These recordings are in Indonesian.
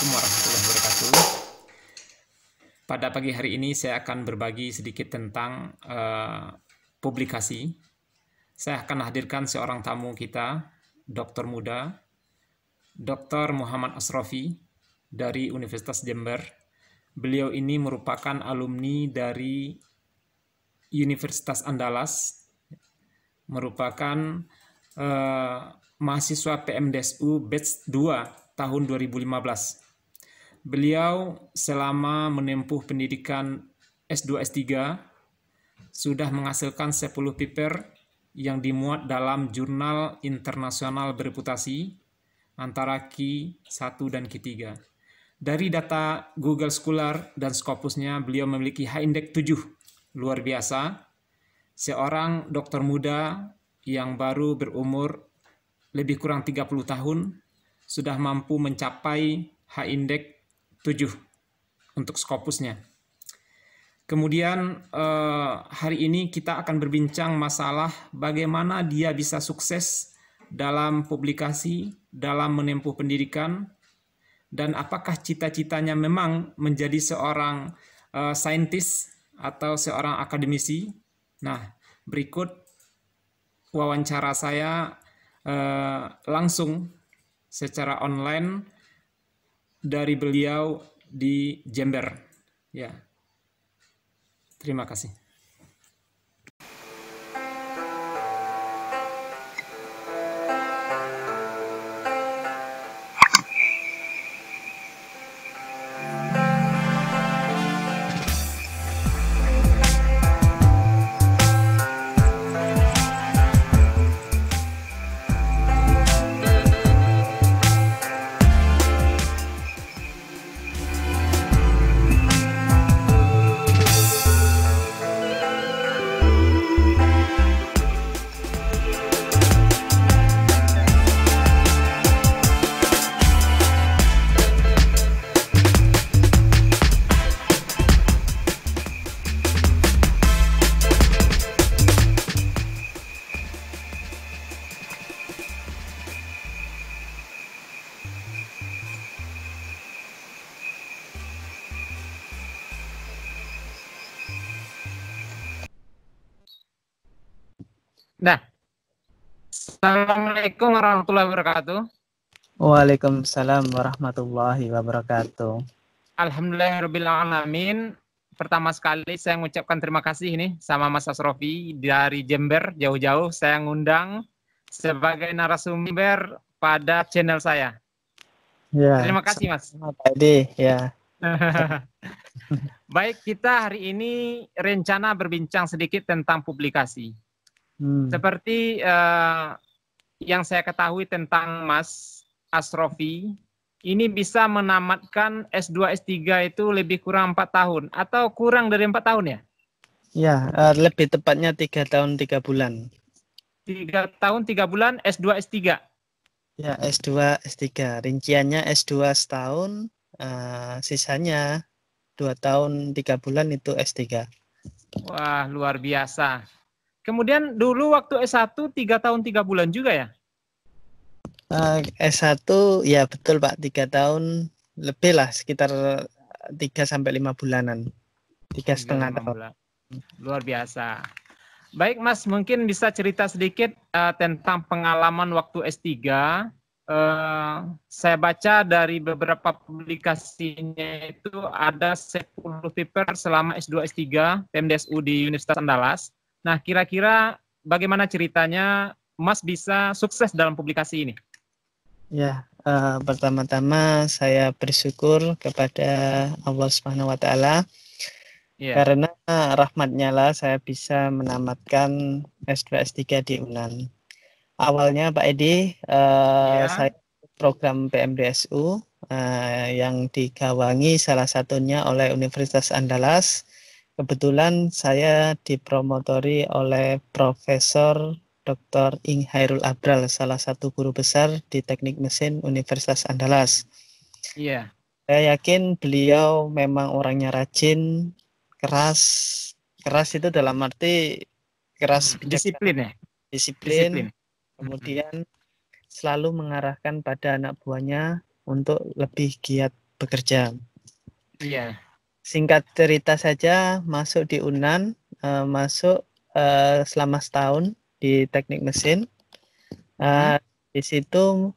Assalamualaikum warahmatullahi wabarakatuh. Pada pagi hari ini saya akan berbagi sedikit tentang uh, publikasi. Saya akan hadirkan seorang tamu kita, dokter muda, Dr. Muhammad Asrofi dari Universitas Jember. Beliau ini merupakan alumni dari Universitas Andalas, merupakan uh, mahasiswa PMDSU batch 2 tahun 2015 beliau selama menempuh pendidikan S2 S3 sudah menghasilkan 10 paper yang dimuat dalam jurnal internasional bereputasi antara Q1 dan Q3. Dari data Google Scholar dan Scopusnya, beliau memiliki high index 7, luar biasa. Seorang dokter muda yang baru berumur lebih kurang 30 tahun sudah mampu mencapai high index 7 untuk skopusnya. Kemudian eh, hari ini kita akan berbincang masalah bagaimana dia bisa sukses dalam publikasi, dalam menempuh pendidikan, dan apakah cita-citanya memang menjadi seorang eh, saintis atau seorang akademisi. Nah, berikut wawancara saya eh, langsung secara online dari beliau di Jember. Ya. Terima kasih. Nah, Assalamualaikum warahmatullahi wabarakatuh. Waalaikumsalam warahmatullahi wabarakatuh. Alhamdulillahirrabbilalamin. Pertama sekali saya mengucapkan terima kasih nih sama Mas Asrofi dari Jember jauh-jauh saya ngundang sebagai narasumber pada channel saya. Ya. Terima kasih Mas. Tadi ya. Baik, kita hari ini rencana berbincang sedikit tentang publikasi. Hmm. Seperti uh, yang saya ketahui tentang Mas Asrofi, ini bisa menamatkan S2 S3 itu lebih kurang empat tahun atau kurang dari empat tahun ya? Ya, uh, lebih tepatnya tiga tahun tiga bulan. Tiga tahun tiga bulan S2 S3. Ya, S2 S3. Rinciannya S2 setahun, uh, sisanya dua tahun tiga bulan itu S3. Wah, luar biasa. Kemudian dulu waktu S1 3 tahun 3 bulan juga ya? Uh, eh, S1 ya betul Pak, 3 tahun lebih lah sekitar 3 sampai 5 bulanan. 3 setengah tahun. Bulan. Luar biasa. Baik Mas, mungkin bisa cerita sedikit uh, tentang pengalaman waktu S3. Uh, eh, saya baca dari beberapa publikasinya itu ada 10 paper selama S2 S3 PMDSU di Universitas Andalas. Nah, kira-kira bagaimana ceritanya Mas bisa sukses dalam publikasi ini? Ya, uh, pertama-tama saya bersyukur kepada Allah Subhanahu wa taala. Yeah. Karena rahmatnya lah saya bisa menamatkan S2 S3 di UNAN. Awalnya Pak Edi, uh, eh, yeah. saya program PMDSU uh, eh, yang digawangi salah satunya oleh Universitas Andalas Kebetulan saya dipromotori oleh Profesor Dr. Ing Hairul Abral, salah satu guru besar di Teknik Mesin Universitas Andalas. Iya. Yeah. Saya yakin beliau memang orangnya rajin, keras. Keras itu dalam arti keras hmm, disiplin ya. Disiplin. disiplin. Kemudian selalu mengarahkan pada anak buahnya untuk lebih giat bekerja. Iya. Yeah singkat cerita saja masuk di Unan, uh, masuk uh, selama setahun di teknik mesin. Uh, hmm. Eh, di situ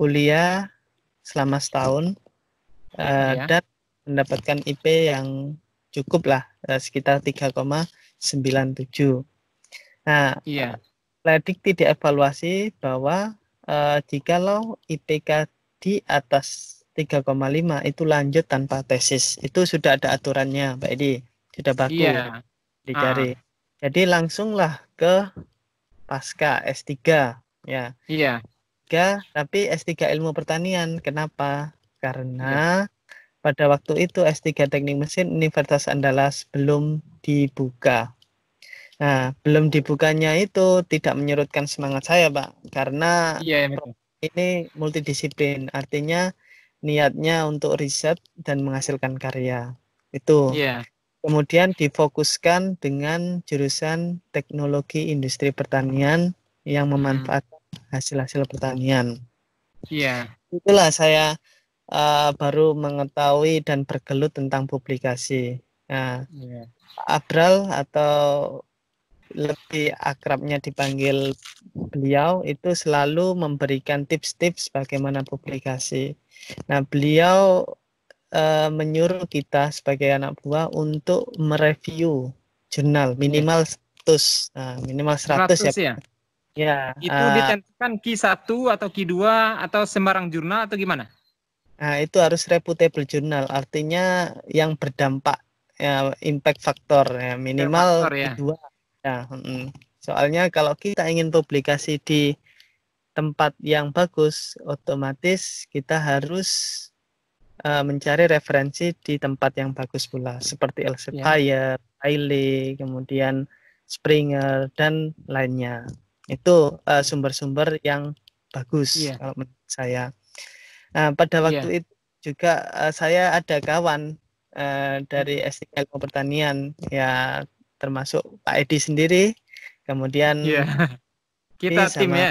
kuliah selama setahun uh, ya. dan mendapatkan IP yang cukup lah uh, sekitar 3,97. Nah, uh, Ledik tidak evaluasi bahwa uh, jikalau IPK di atas 3,5 itu lanjut tanpa tesis. Itu sudah ada aturannya, Pak Edi. Sudah baku yeah. dicari. Ah. Jadi langsunglah ke pasca S3 ya. Iya. Yeah. tapi S3 ilmu pertanian. Kenapa? Karena yeah. pada waktu itu S3 Teknik Mesin Universitas Andalas belum dibuka. Nah, belum dibukanya itu tidak menyurutkan semangat saya, Pak, karena yeah, iya. ini multidisiplin. Artinya niatnya untuk riset dan menghasilkan karya itu yeah. kemudian difokuskan dengan jurusan teknologi industri pertanian yang hmm. memanfaatkan hasil hasil-hasil pertanian yeah. itulah saya uh, baru mengetahui dan bergelut tentang publikasi nah yeah. Abral atau lebih akrabnya dipanggil beliau itu selalu memberikan tips-tips bagaimana publikasi. Nah, beliau e, menyuruh kita sebagai anak buah untuk mereview jurnal minimal 100. Iya. Nah, minimal 100, 100 ya. ya. Ya. Itu uh, eh, ditentukan Q1 atau Q2 atau sembarang jurnal atau gimana? Nah, itu harus reputable jurnal, artinya yang berdampak ya, impact faktor ya minimal factor, ya. Q2 Ya, mm. soalnya kalau kita ingin publikasi di tempat yang bagus, otomatis kita harus e, mencari referensi di tempat yang bagus pula, seperti Elsevier, ya. Wiley, kemudian Springer dan lainnya. Itu e, sumber-sumber uh, yang bagus ya. kalau menurut saya. Nah, pada iya. waktu ya. itu juga uh, saya ada kawan uh, dari SD Ilmu Pertanian ya termasuk Pak Edi sendiri. Kemudian yeah. kita sama, tim ya.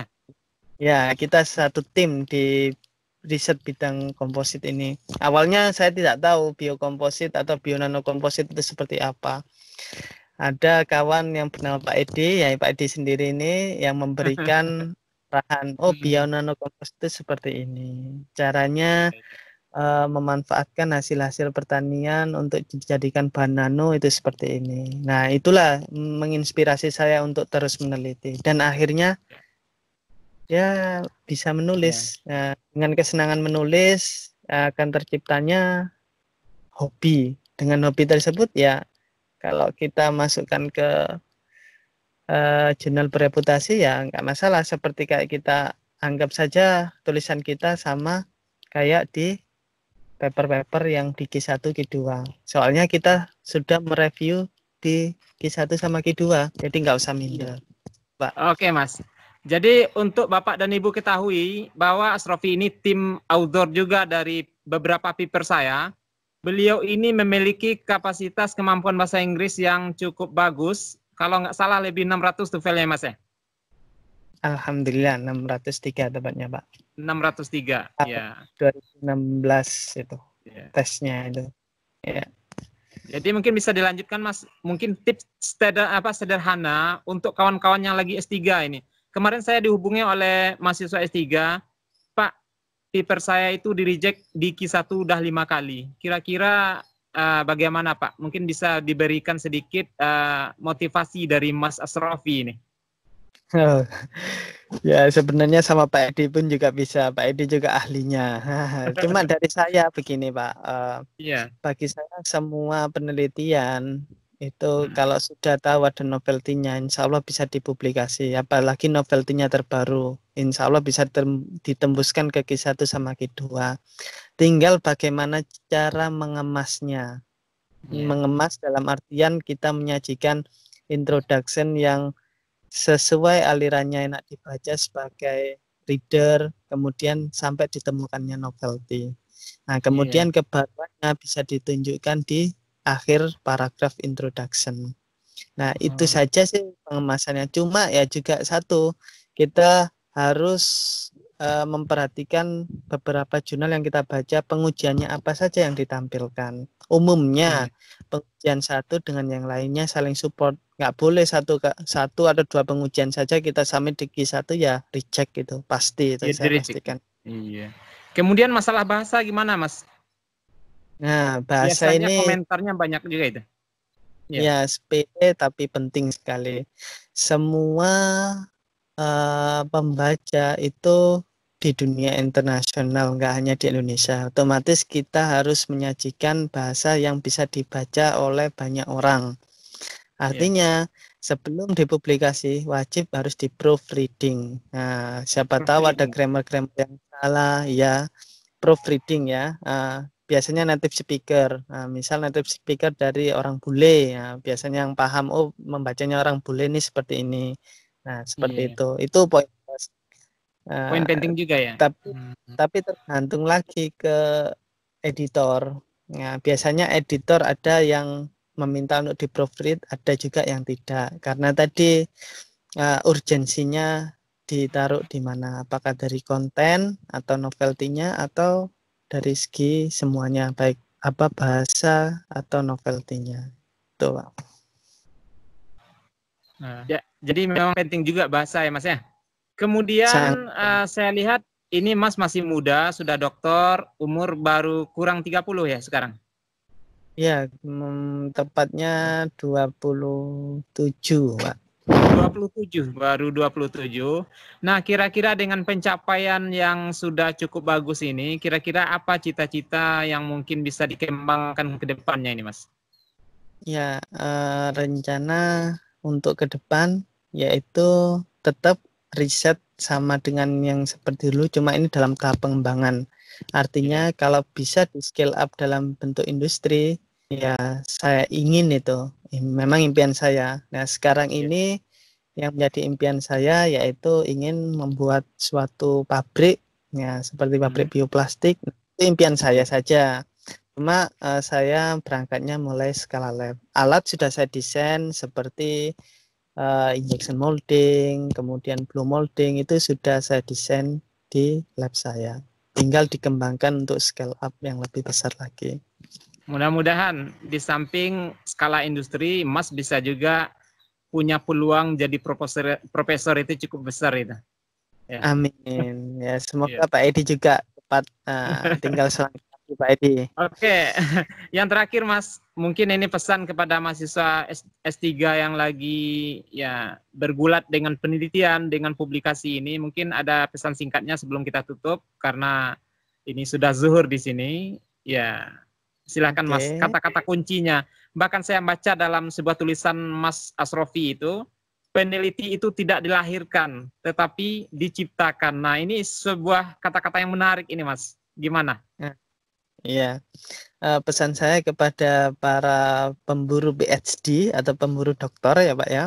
Ya, kita satu tim di riset bidang komposit ini. Awalnya saya tidak tahu biokomposit atau bionanokomposit itu seperti apa. Ada kawan yang bernama Pak Edi, ya Pak Edi sendiri ini yang memberikan rahan, oh hmm. bionanokomposit itu seperti ini. Caranya uh, memanfaatkan hasil-hasil pertanian untuk dijadikan bahan nano itu seperti ini. Nah, itulah menginspirasi saya untuk terus meneliti dan akhirnya ya bisa menulis ya. ya dengan kesenangan menulis eh, akan terciptanya hobi. Dengan hobi tersebut ya kalau kita masukkan ke uh, jurnal bereputasi ya nggak masalah seperti kayak kita anggap saja tulisan kita sama kayak di paper-paper yang di Q1 Q2. Soalnya kita sudah mereview di Q1 sama Q2, jadi nggak usah minder. Pak. Oke, Mas. Jadi untuk Bapak dan Ibu ketahui bahwa Asrofi ini tim outdoor juga dari beberapa paper saya. Beliau ini memiliki kapasitas kemampuan bahasa Inggris yang cukup bagus. Kalau nggak salah lebih 600 tuvelnya mas ya? Alhamdulillah 603 tepatnya Pak. 603 ah, ya. 2016 itu ya. tesnya itu. Ya. Jadi mungkin bisa dilanjutkan Mas, mungkin tips apa sederhana untuk kawan-kawan yang lagi S3 ini. Kemarin saya dihubungi oleh mahasiswa S3, Pak, paper saya itu di reject di Q1 udah lima kali. Kira-kira uh, bagaimana Pak? Mungkin bisa diberikan sedikit uh, motivasi dari Mas Asrofi ini. Oh. Ya sebenarnya sama Pak Edi pun juga bisa. Pak Edi juga ahlinya. Cuma dari saya begini Pak. Uh, eh, yeah. Bagi saya semua penelitian itu hmm. kalau sudah tahu ada novelty-nya, insya Allah bisa dipublikasi. Apalagi novelty-nya terbaru, insya Allah bisa ditembuskan ke kisah 1 sama Q2. Tinggal bagaimana cara mengemasnya. Yeah. Mengemas dalam artian kita menyajikan introduction yang sesuai alirannya enak dibaca sebagai reader, kemudian sampai ditemukannya novelty. Nah, iya. kemudian yeah. ke bisa ditunjukkan di akhir paragraf introduction. Nah, oh. itu saja sih pengemasannya. Cuma ya juga satu, kita harus uh, memperhatikan beberapa jurnal yang kita baca pengujiannya apa saja yang ditampilkan. Umumnya hmm. pengujian satu dengan yang lainnya saling support. Nggak boleh satu satu atau dua pengujian saja kita submit di g 1 ya reject gitu. Pasti itu ya, saya reject. pastikan. Iya. Kemudian masalah bahasa gimana, Mas? Nah, bahasa Biasanya ini komentarnya banyak juga itu. Iya. Ya, ya tapi penting sekali. Semua Eh, pembaca itu di dunia internasional, nggak hanya di Indonesia. Otomatis kita harus menyajikan bahasa yang bisa dibaca oleh banyak orang. Iya. Artinya, yeah. sebelum dipublikasi wajib harus di proofreading. Nah, siapa tahu ada grammar-grammar yang salah, ya proofreading ya. Uh, biasanya native speaker. Nah, misal native speaker dari orang bule, ya. biasanya yang paham oh membacanya orang bule ini seperti ini. Nah, seperti yeah. itu. Itu poin uh, penting juga ya. Tapi hmm. tapi tergantung lagi ke editor. Nah, biasanya editor ada yang meminta untuk di proofread, ada juga yang tidak. Karena tadi uh, urgensinya ditaruh di mana? Apakah dari konten atau novelty-nya atau dari segi semuanya baik apa bahasa atau novelty-nya. Itu, Pak. Ya, jadi memang penting juga bahasa ya Mas ya. Kemudian uh, saya lihat ini Mas masih muda, sudah dokter, umur baru kurang 30 ya sekarang. Ya, mm, tepatnya 27, Pak. 27, baru 27. Nah, kira-kira dengan pencapaian yang sudah cukup bagus ini, kira-kira apa cita-cita yang mungkin bisa dikembangkan ke depannya ini, Mas? Ya, uh, rencana untuk ke depan yaitu tetap riset sama dengan yang seperti dulu cuma ini dalam tahap pengembangan. Artinya iya. kalau bisa di scale up dalam bentuk industri ya saya ingin itu. Eh, memang impian saya. Nah, sekarang iya. ini yang menjadi impian saya yaitu ingin membuat suatu pabrik ya seperti pabrik hmm. bioplastik. Itu impian saya saja. Cuma uh, saya berangkatnya mulai skala lab. Alat sudah saya desain seperti uh, injection molding, kemudian blow molding itu sudah saya desain di lab saya. Tinggal dikembangkan untuk scale up yang lebih besar lagi. Mudah-mudahan di samping skala industri, Mas bisa juga punya peluang jadi profesor profesor itu cukup besar itu. Ya. Amin. Ya semoga iya. Pak Edi juga cepat uh, tinggal selangkah. Pak Edi. Oke, yang terakhir Mas, mungkin ini pesan kepada mahasiswa S3 yang lagi ya bergulat dengan penelitian, dengan publikasi ini, mungkin ada pesan singkatnya sebelum kita tutup karena ini sudah zuhur di sini. Ya, silahkan Mas, kata-kata kuncinya. Bahkan saya baca dalam sebuah tulisan Mas Asrofi itu, peneliti itu tidak dilahirkan, tetapi diciptakan. Nah, ini sebuah kata-kata yang menarik ini, Mas. Gimana? Ya. Iya. Uh, pesan saya kepada para pemburu PhD atau pemburu doktor ya, Pak ya.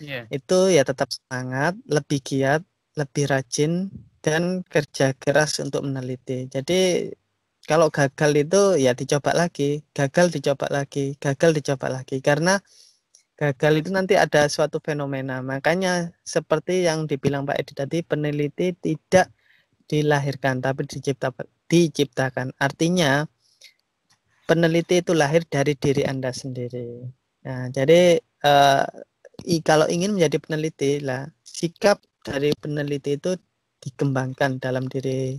Yeah. Itu ya tetap semangat, lebih giat, lebih rajin dan kerja keras untuk meneliti. Jadi kalau gagal itu ya dicoba lagi, gagal dicoba lagi, gagal dicoba lagi karena gagal itu nanti ada suatu fenomena. Makanya seperti yang dibilang Pak Edi tadi peneliti tidak dilahirkan tapi dicipta, diciptakan. Artinya peneliti itu lahir dari diri Anda sendiri. Nah, jadi uh, kalau ingin menjadi peneliti lah sikap dari peneliti itu dikembangkan dalam diri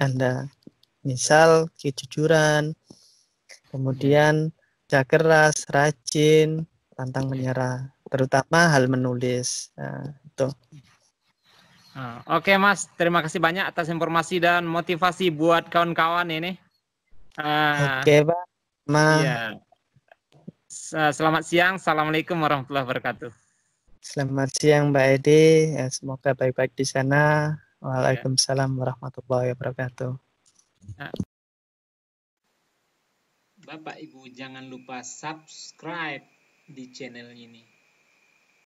Anda. Misal kejujuran, kemudian kerja keras, rajin, pantang menyerah, terutama hal menulis. Nah, itu. Ah, oke okay, Mas, terima kasih banyak atas informasi dan motivasi buat kawan-kawan ini. Uh, Oke okay, Pak. Ma. Ya. Selamat siang, assalamualaikum warahmatullahi wabarakatuh. Selamat siang Mbak Edi, ya, semoga baik-baik di sana. Waalaikumsalam ya. warahmatullahi wabarakatuh. Ah. Bapak Ibu jangan lupa subscribe di channel ini.